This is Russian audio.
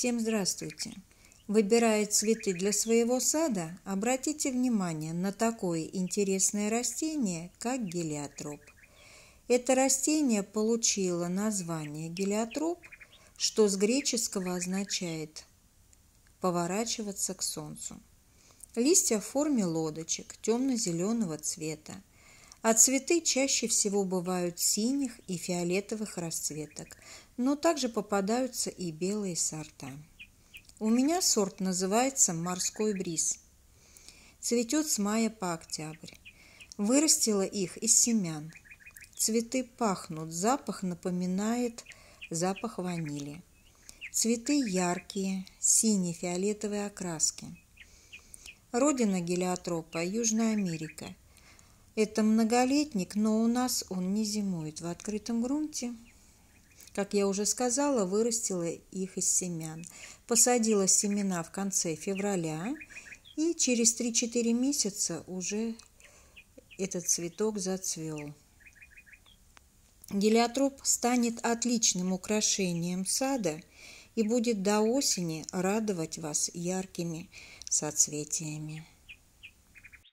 Всем здравствуйте! Выбирая цветы для своего сада, обратите внимание на такое интересное растение, как гелиотроп. Это растение получило название гелиотроп, что с греческого означает «поворачиваться к солнцу». Листья в форме лодочек темно-зеленого цвета – а цветы чаще всего бывают синих и фиолетовых расцветок, но также попадаются и белые сорта. У меня сорт называется «Морской бриз». Цветет с мая по октябрь. Вырастила их из семян. Цветы пахнут, запах напоминает запах ванили. Цветы яркие, сине-фиолетовые окраски. Родина гелиотропа – Южная Америка – это многолетник, но у нас он не зимует в открытом грунте. Как я уже сказала, вырастила их из семян. Посадила семена в конце февраля, и через 3-4 месяца уже этот цветок зацвел. Гелиотроп станет отличным украшением сада и будет до осени радовать вас яркими соцветиями.